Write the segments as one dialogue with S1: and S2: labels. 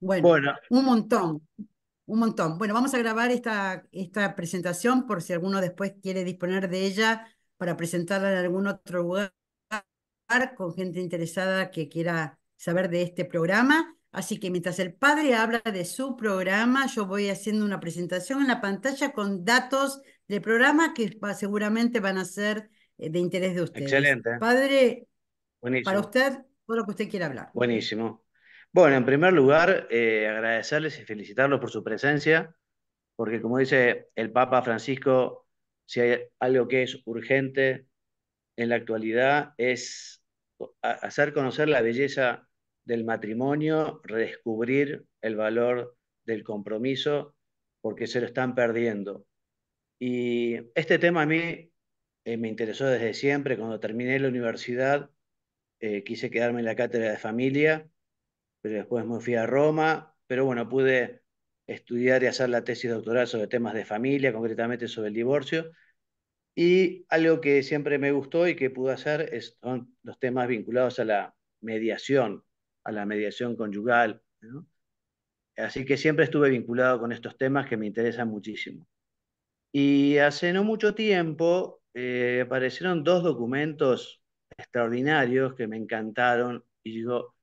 S1: Bueno,
S2: un montón, un montón. Bueno, vamos a grabar esta, esta presentación por si alguno después quiere disponer de ella para presentarla en algún otro lugar con gente interesada que quiera saber de este programa. Así que mientras el padre habla de su programa, yo voy haciendo una presentación en la pantalla con datos del programa que seguramente van a ser eh, de interés de ustedes. Excelente. Padre, para usted, todo lo que usted quiera hablar.
S1: Buenísimo. Bueno, en primer lugar, eh, agradecerles y felicitarlos por su presencia, porque como dice el Papa Francisco, si hay algo que es urgente en la actualidad es hacer conocer la belleza del matrimonio, redescubrir el valor del compromiso, porque se lo están perdiendo. Y este tema a mí eh, me interesó desde siempre. Cuando terminé la universidad, eh, quise quedarme en la cátedra de familia pero después me fui a Roma, pero bueno, pude estudiar y hacer la tesis doctoral sobre temas de familia, concretamente sobre el divorcio. Y algo que siempre me gustó y que pude hacer son los temas vinculados a la mediación, a la mediación conyugal. Así que siempre estuve vinculado con estos temas que me interesan muchísimo. Y hace no mucho tiempo eh, aparecieron dos documentos extraordinarios que me encantaron y digo,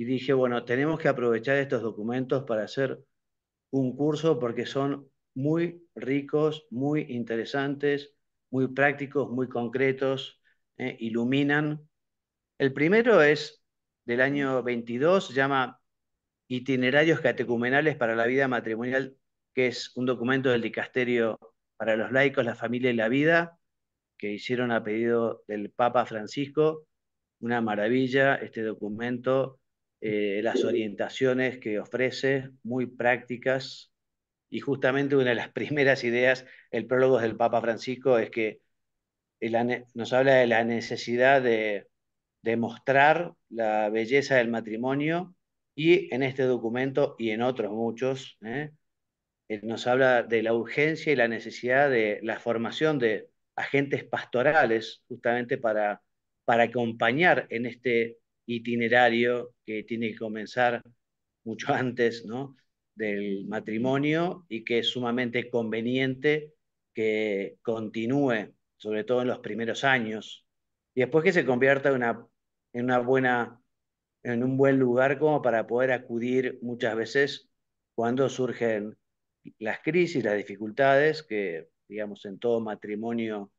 S1: y dije, bueno, tenemos que aprovechar estos documentos para hacer un curso porque son muy ricos, muy interesantes, muy prácticos, muy concretos, eh, iluminan. El primero es del año 22, llama Itinerarios Catecumenales para la Vida Matrimonial, que es un documento del Dicasterio para los laicos, la familia y la vida, que hicieron a pedido del Papa Francisco. Una maravilla este documento eh, las orientaciones que ofrece, muy prácticas. Y justamente una de las primeras ideas, el prólogo del Papa Francisco, es que nos habla de la necesidad de, demostrar la belleza del matrimonio y en este documento y en otros muchos, ¿eh? nos habla de la urgencia y la necesidad de la formación de agentes pastorales justamente para, para acompañar en este itinerario que tiene que comenzar mucho antes ¿no? del matrimonio y que es sumamente conveniente que continúe, sobre todo en los primeros años, y después que se convierta en una, buena en un buen lugar como para poder acudir muchas veces cuando surgen las crisis, las dificultades que, digamos, en todo matrimonio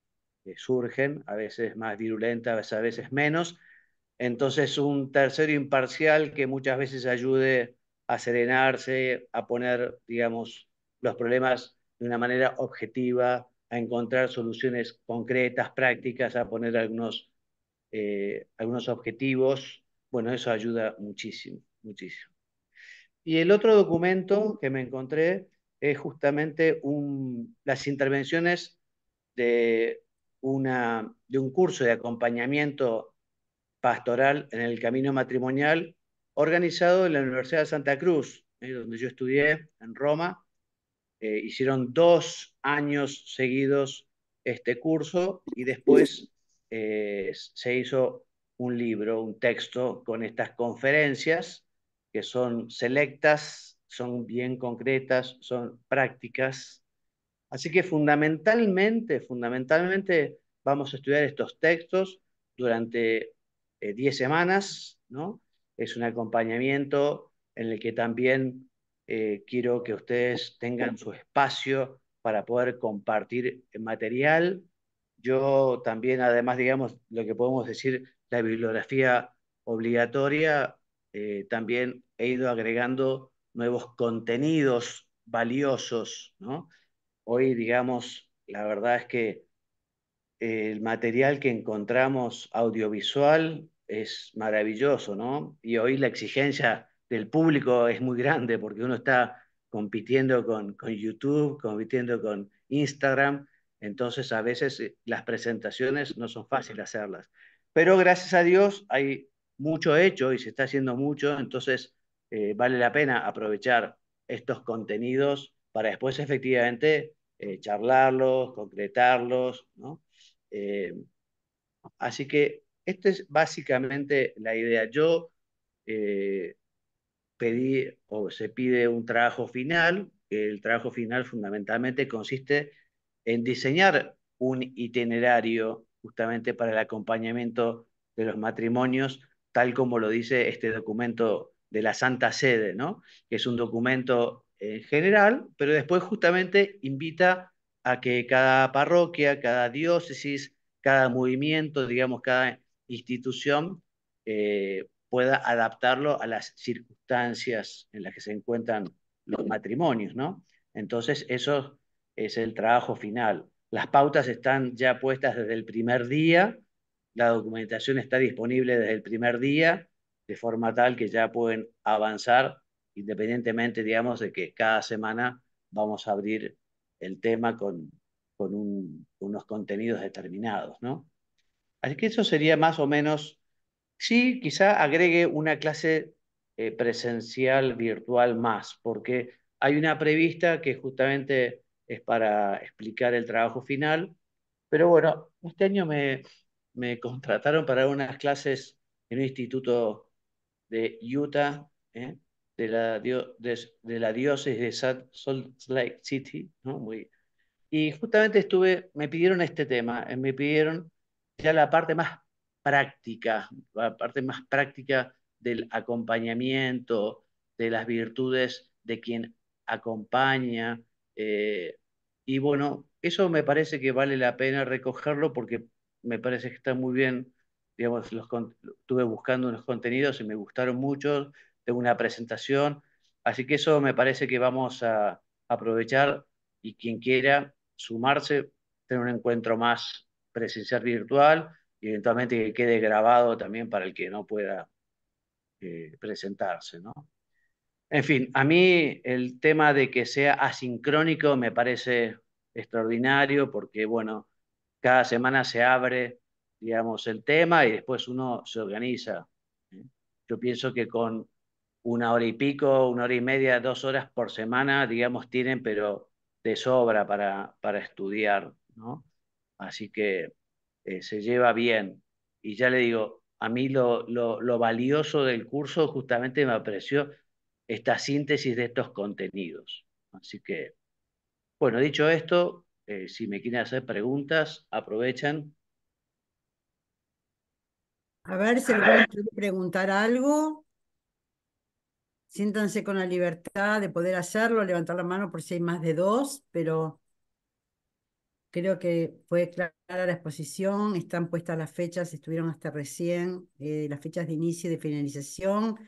S1: eh, surgen, a veces más virulentas, a veces menos, entonces, un tercero imparcial que muchas veces ayude a serenarse, a poner, digamos, los problemas de una manera objetiva, a encontrar soluciones concretas, prácticas, a poner algunos, eh, algunos objetivos. Bueno, eso ayuda muchísimo, muchísimo. Y el otro documento que me encontré es justamente un, las intervenciones de, una, de un curso de acompañamiento pastoral en el camino matrimonial organizado en la Universidad de Santa Cruz, eh, donde yo estudié en Roma. Eh, hicieron dos años seguidos este curso y después eh, se hizo un libro, un texto con estas conferencias que son selectas, son bien concretas, son prácticas. Así que fundamentalmente, fundamentalmente vamos a estudiar estos textos durante 10 eh, semanas, ¿no? Es un acompañamiento en el que también eh, quiero que ustedes tengan su espacio para poder compartir material. Yo también, además, digamos, lo que podemos decir, la bibliografía obligatoria, eh, también he ido agregando nuevos contenidos valiosos, ¿no? Hoy, digamos, la verdad es que el material que encontramos audiovisual es maravilloso, ¿no? Y hoy la exigencia del público es muy grande porque uno está compitiendo con, YouTube, compitiendo con Instagram, entonces a veces eh, las presentaciones no son fáciles hacerlas. Pero gracias a Dios hay mucho hecho y se está haciendo mucho, entonces eh, vale la pena aprovechar estos contenidos para después efectivamente eh, charlarlos, concretarlos, ¿no? así que esta es básicamente la idea. Yo eh, pedí o se pide un trabajo final. El trabajo final fundamentalmente consiste en diseñar un itinerario justamente para el acompañamiento de los matrimonios, tal como lo dice este documento de la Santa Sede, ¿no? que es un documento en general, pero después justamente invita a que cada parroquia, cada diócesis, cada movimiento, digamos, cada institución eh, pueda adaptarlo a las circunstancias en las que se encuentran los matrimonios, ¿no? Entonces, eso es el trabajo final. Las pautas están ya puestas desde el primer día, la documentación está disponible desde el primer día, de forma tal que ya pueden avanzar independientemente, digamos, de que cada semana vamos a abrir el tema con, con unos contenidos determinados, ¿no? Así que eso sería más o menos, sí, quizá agregue una clase eh, presencial virtual más, porque hay una prevista que justamente es para explicar el trabajo final, pero bueno, este año me, me contrataron para unas clases en un instituto de Utah, ¿eh? de, la, de, la diócesis de Salt Lake City, ¿no? Muy, y justamente estuve, me pidieron este tema, eh, me pidieron ya la parte más práctica, la parte más práctica del acompañamiento, de las virtudes de quien acompaña. Eh, y bueno, eso me parece que vale la pena recogerlo porque me parece que está muy bien. Digamos, los, estuve buscando unos contenidos y me gustaron mucho. Tengo una presentación. Así que eso me parece que vamos a aprovechar y quien quiera sumarse, tener un encuentro más presencial virtual y eventualmente que quede grabado también para el que no pueda eh, presentarse, ¿no? En fin, a mí el tema de que sea asincrónico me parece extraordinario porque, bueno, cada semana se abre, digamos, el tema y después uno se organiza. Yo pienso que con una hora y pico, una hora y media, dos horas por semana, digamos, tienen, pero de sobra para, para estudiar, ¿no? así que eh, se lleva bien. Y ya le digo, a mí lo, valioso del curso justamente me apreció esta síntesis de estos contenidos. Así que, bueno, dicho esto, eh, si me quieren hacer preguntas, aprovechan.
S2: A ver si alguien quiere preguntar algo. Siéntanse con la libertad de poder hacerlo, levantar la mano por si hay más de dos, pero Creo que fue clara la exposición, están puestas las fechas, estuvieron hasta recién, eh, las fechas de inicio y de finalización,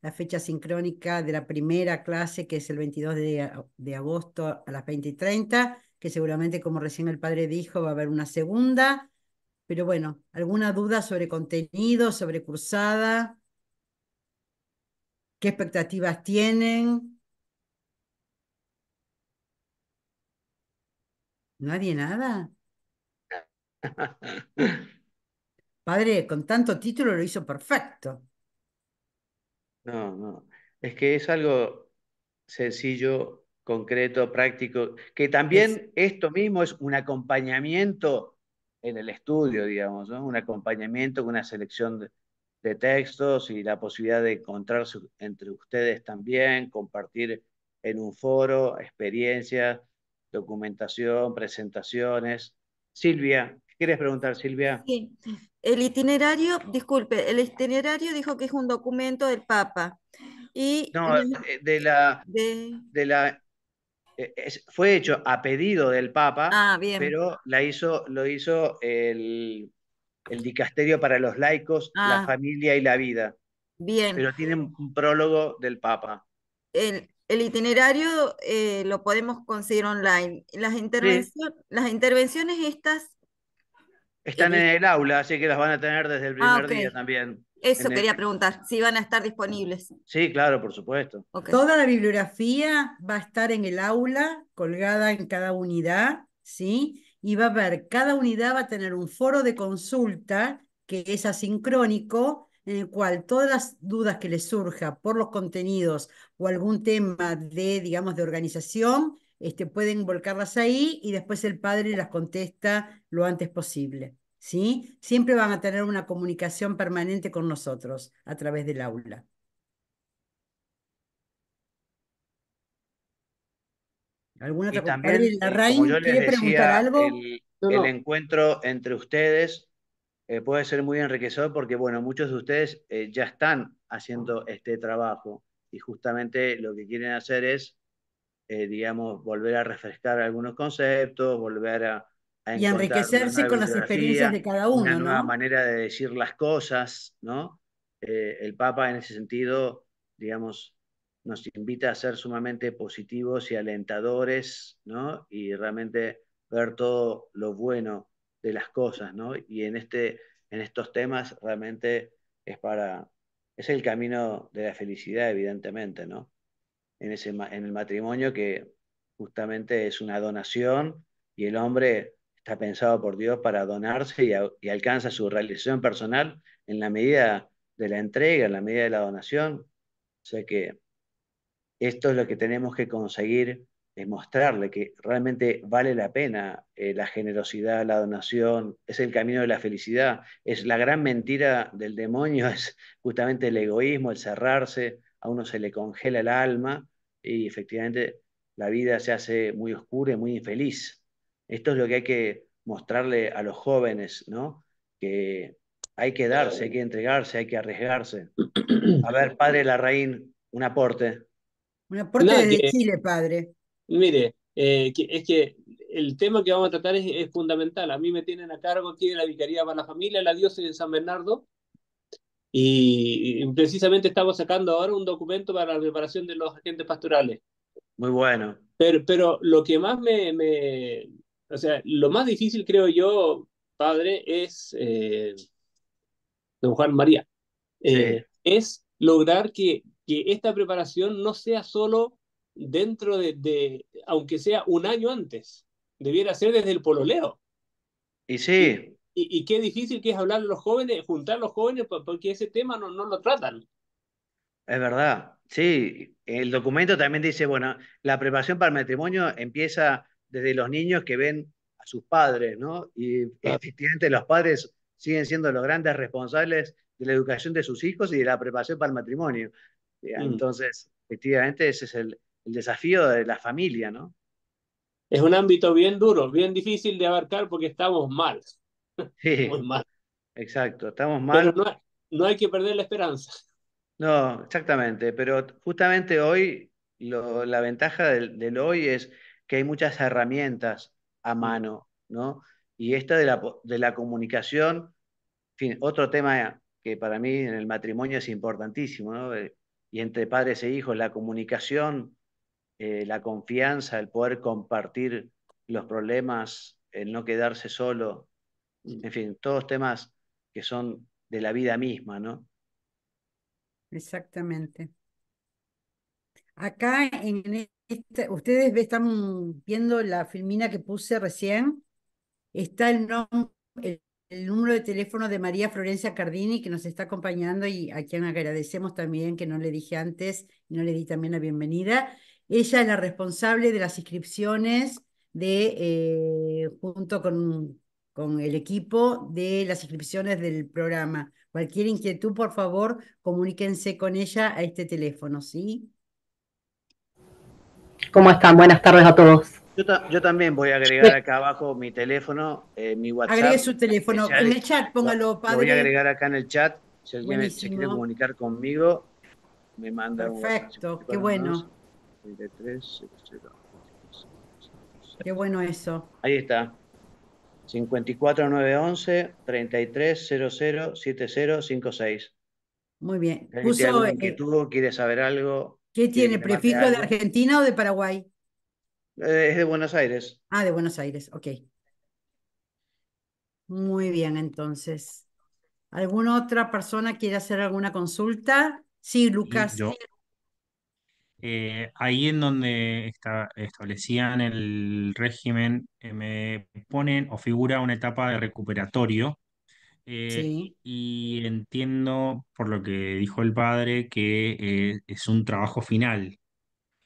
S2: la fecha sincrónica de la primera clase, que es el 22 de, de agosto a las 20 y 30, que seguramente, como recién el padre dijo, va a haber una segunda. Pero bueno, ¿alguna duda sobre contenido, sobre cursada? ¿Qué expectativas tienen? Nadie nada. Padre, con tanto título lo hizo perfecto.
S1: No, no. Es que es algo sencillo, concreto, práctico, que también esto mismo es un acompañamiento en el estudio, digamos, un acompañamiento con una selección de, de, textos y la posibilidad de encontrarse entre ustedes también, compartir en un foro experiencias documentación, presentaciones. Silvia, quieres preguntar, Silvia?
S2: Sí, el itinerario, disculpe, el itinerario dijo que es un documento del Papa. Y, no, eh,
S1: de la,
S2: de...
S1: la eh, fue hecho a pedido del Papa, ah, pero la hizo, lo hizo el, Dicasterio para los Laicos, la ah. Familia y la Vida. Bien. Pero tiene un prólogo del Papa.
S2: El, el itinerario eh, lo podemos conseguir online. Las, intervenciones estas...
S1: Están eh, en el aula, así que las van a tener desde el ah, primer día también. Eso quería
S2: preguntar, si van a estar disponibles.
S1: Sí, claro, por supuesto.
S2: Toda la bibliografía va a estar en el aula, colgada en cada unidad, ¿sí? Y va a haber, cada unidad va a tener un foro de consulta que es asincrónico, en el cual todas las dudas que les surja por los contenidos o algún tema de, digamos, de organización, este, pueden volcarlas ahí y después el padre las contesta lo antes posible. ¿sí? Siempre van a tener una comunicación permanente con nosotros a través del aula. ¿Alguna otra quiere algo?
S1: el encuentro entre ustedes eh, puede ser muy enriquecedor porque, bueno, muchos de ustedes eh, ya están haciendo este trabajo y justamente lo que quieren hacer es, eh, digamos, volver a refrescar algunos conceptos, volver a... enriquecerse con las experiencias de cada uno. Una ¿no? manera de decir las cosas, ¿no? el Papa en ese sentido, digamos, nos invita a ser sumamente positivos y alentadores, ¿no? Y realmente ver todo lo bueno de las cosas, ¿no? Y en, este, en estos temas realmente es para, es el camino de la felicidad, evidentemente, ¿no? En, ese, en el matrimonio que justamente es una donación y el hombre está pensado por Dios para donarse y, y alcanza su realización personal en la medida de la entrega, en la medida de la donación. O sea que esto es lo que tenemos que conseguir eh, mostrarle que realmente vale la pena eh, la generosidad, la donación, es el camino de la felicidad, es la gran mentira del demonio, es justamente el egoísmo, el cerrarse, a uno se le congela el alma y efectivamente la vida se hace muy oscura y muy infeliz. Esto es lo que hay que mostrarle a los jóvenes, ¿no? Que hay que darse, hay que entregarse, hay que arriesgarse. A ver, padre Larraín, un aporte.
S2: Un aporte de eh, Chile, padre.
S1: Mire, eh, es que el tema que vamos a tratar es, fundamental. A mí me tienen a cargo aquí de la Vicaría para la Familia, la diócesis de San Bernardo, y, precisamente estamos sacando ahora un documento para la preparación de los agentes pastorales. Muy bueno. Pero, pero lo que más me, me, o sea, lo más difícil creo yo, padre, es, eh, don Juan María, eh, es lograr que, que esta preparación no sea solo dentro de, aunque sea un año antes, debiera ser desde el pololeo. Y sí. Y, qué difícil que es hablar a los jóvenes, juntar a los jóvenes, porque ese tema no, lo tratan. Es verdad, sí. El documento también dice, bueno, la preparación para el matrimonio empieza desde los niños que ven a sus padres, ¿no? Y efectivamente los padres siguen siendo los grandes responsables de la educación de sus hijos y de la preparación para el matrimonio. Mm. Entonces, efectivamente, ese es el, el desafío de la familia, ¿no? Es un ámbito bien duro, bien difícil de abarcar porque estamos mal. Sí, Exacto, estamos mal. Pero no hay, que perder la esperanza. No, exactamente, pero justamente hoy la ventaja del, hoy es que hay muchas herramientas a mm. mano, ¿no? Y esta de la, de la comunicación, otro tema que para mí en el matrimonio es importantísimo, ¿no? Eh, y entre padres e hijos, la comunicación eh, la confianza, el poder compartir los problemas, el no quedarse solo, en fin, todos temas que son de la vida misma, ¿no?
S2: Exactamente. Acá en este, ustedes están viendo la filmina que puse recién, está el, el número de teléfono de María Florencia Cardini que nos está acompañando y a quien agradecemos también que no le dije antes, no le di también la bienvenida. Ella es la responsable de las inscripciones de, eh, junto con, con el equipo de las inscripciones del programa. Cualquier inquietud, por favor, comuníquense con ella a este teléfono, ¿sí? ¿Cómo están? Buenas tardes a todos. Yo, también voy a agregar
S1: acá abajo mi teléfono, eh, mi WhatsApp. Agregue su teléfono en el
S2: chat, póngalo, padre. voy a agregar
S1: acá en el chat. Si alguien se quiere comunicar conmigo, me manda un WhatsApp. Perfecto, qué bueno.
S2: Qué bueno eso.
S1: Ahí está. 54911 33007056.
S2: Muy bien. Puso, que eh,
S1: tú quieres saber algo.
S2: ¿Qué tiene? ¿Prefijo de Argentina o de Paraguay?
S1: Eh, es de Buenos Aires.
S2: Ah, de Buenos Aires, ok. Muy bien, entonces. ¿Alguna otra persona quiere hacer alguna consulta? Sí, Lucas.
S1: Eh, ahí en donde establecían el régimen, eh, me ponen o figura una etapa de recuperatorio. Eh, y entiendo, por lo que dijo el padre, que es un trabajo final.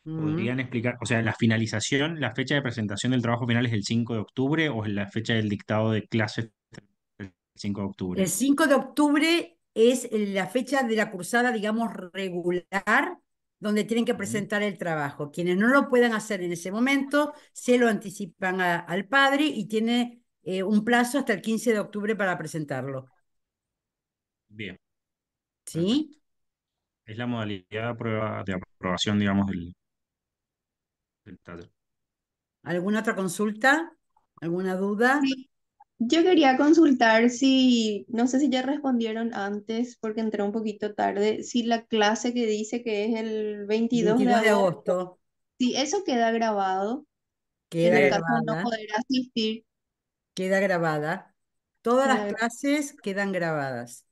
S1: Mm. ¿Podrían explicar, o sea, la finalización, la fecha de presentación del trabajo final es el 5 de octubre o es la fecha del dictado de clases el 5 de octubre?
S2: El 5 de octubre es la fecha de la cursada, digamos, regular donde tienen que presentar el trabajo. Quienes no lo puedan hacer en ese momento, se lo anticipan al padre y tiene eh, un plazo hasta el 15 de octubre para presentarlo. Bien. ¿Sí?
S1: Es la modalidad de, prueba, de aprobación, digamos, del, del
S2: ¿Alguna otra consulta? ¿Alguna duda? Sí. Yo quería consultar si, no sé si ya respondieron antes porque entré un poquito tarde, si la clase que dice que es el 22, de agosto, si eso queda grabado, queda el grabada, no asistir. Queda grabada. Todas las clases quedan grabadas.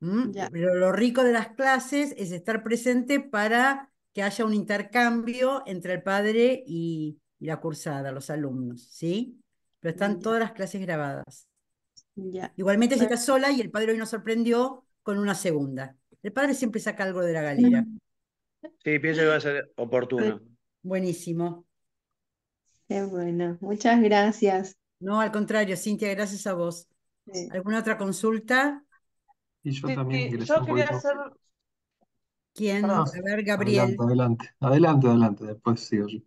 S2: Mm, pero lo rico de las clases es estar presente para que haya un intercambio entre el padre y, y la cursada, los alumnos, ¿sí? están todas las clases grabadas. Igualmente si está sola y el padre hoy nos sorprendió con una segunda. El padre siempre saca algo de la galera.
S1: Sí, pienso que va a ser oportuno.
S2: Buenísimo. Qué bueno. Muchas gracias. No, al contrario, Cintia, gracias a vos. ¿Alguna otra consulta? Y yo también. yo quería hacer... ¿Quién? Ah, a ver, Gabriel. Adelante, adelante, adelante, adelante. Después sigo yo.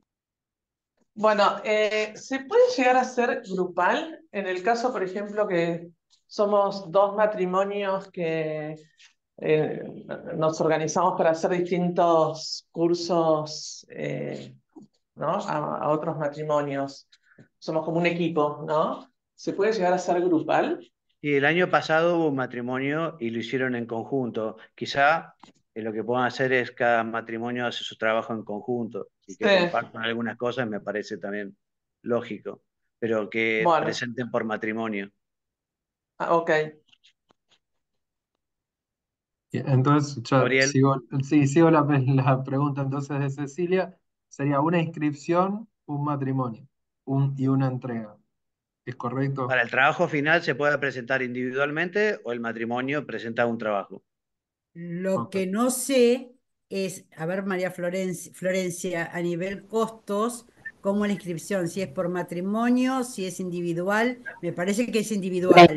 S1: Bueno, eh, se puede llegar a ser grupal en el caso, por ejemplo, que somos dos matrimonios que eh, nos organizamos para hacer distintos cursos eh, ¿no? a, otros matrimonios. Somos como un equipo, ¿no? ¿Se puede llegar a ser grupal? Y el año pasado hubo un matrimonio y lo hicieron en conjunto. Quizá lo que puedan hacer es cada matrimonio hace su trabajo en conjunto y que compartan algunas cosas me parece también lógico, pero que presenten por matrimonio. Ah, ok. Entonces, yo sigo,
S2: la, pregunta entonces de Cecilia. Sería una inscripción, un matrimonio un, y una entrega. ¿Es correcto? Para
S1: el trabajo final se puede presentar individualmente o el matrimonio presenta un trabajo.
S2: Lo que no sé es, a ver María Florencia, Florencia, a nivel costos, ¿cómo la inscripción? Si es por matrimonio, si es individual, me parece que es individual.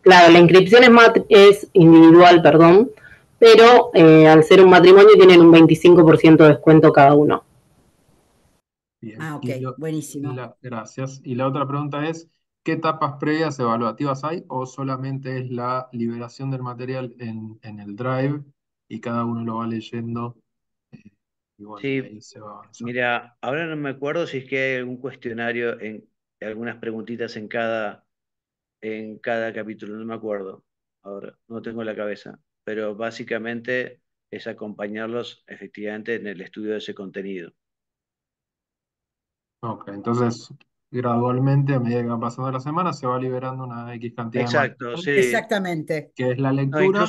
S2: claro, la inscripción es, es individual, perdón, pero eh, al ser un matrimonio tienen un 25% de descuento cada uno. Bien. Ah, ok, buenísimo. gracias. Y la otra pregunta es, ¿qué etapas previas evaluativas hay o solamente es la liberación del material en el drive y cada uno lo va leyendo. Eh,
S1: sí, mira, ahora no me acuerdo si es que hay algún cuestionario, en, algunas preguntitas en cada, en cada capítulo, no me acuerdo. Ahora, no tengo la cabeza, pero básicamente es acompañarlos efectivamente en el estudio de ese contenido.
S2: Ok, entonces gradualmente, a medida que va pasando la semana se va liberando una X cantidad. Exacto, sí. Exactamente. Que es la lectura.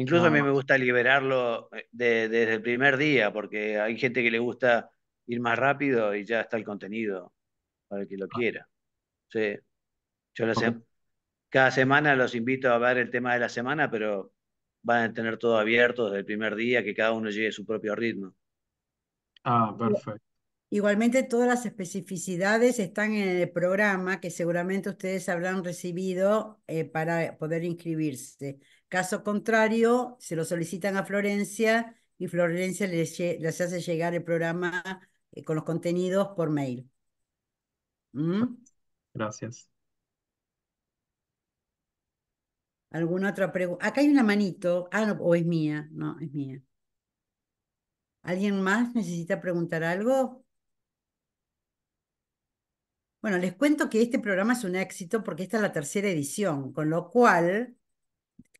S1: Incluso a mí me gusta liberarlo eh, desde el primer día, porque hay gente que le gusta ir más rápido y ya está el contenido para el que lo ah. quiera. Yo cada semana los invito a ver el tema de la semana, pero van a tener todo abierto desde el primer día, que cada uno llegue a su propio ritmo.
S2: Ah, perfecto. Igualmente todas las especificidades están en el programa que seguramente ustedes habrán recibido eh, para poder inscribirse. Caso contrario, se lo solicitan a Florencia y Florencia les, hace llegar el programa eh, con los contenidos por mail. ¿Mm? Gracias. ¿Alguna otra pregunta? Acá hay una manito. Ah, no, o es mía. No, es mía. ¿Alguien más necesita preguntar algo? Bueno, les cuento que este programa es un éxito porque esta es la tercera edición, con lo cual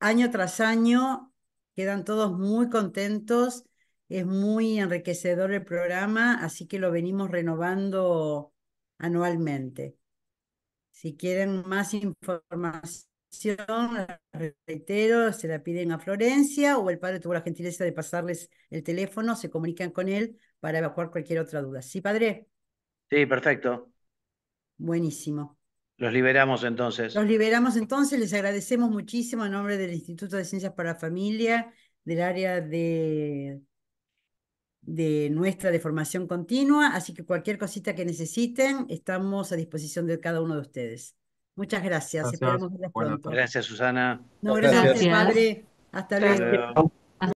S2: año tras año, quedan todos muy contentos, es muy enriquecedor el programa, así que lo venimos renovando anualmente. Si quieren más información, reitero, se la piden a Florencia o el padre tuvo la gentileza de pasarles el teléfono, se comunican con él para evacuar cualquier otra duda. ¿Sí, padre?
S1: Sí, perfecto.
S2: Buenísimo.
S1: Los liberamos entonces. Los
S2: liberamos entonces, les agradecemos muchísimo en nombre del Instituto de Ciencias para la Familia, del área de, de nuestra de formación continua, así que cualquier cosita que necesiten, estamos a disposición de cada uno de ustedes. Muchas gracias, gracias.
S1: Susana. No, gracias, padre.
S2: Hasta luego.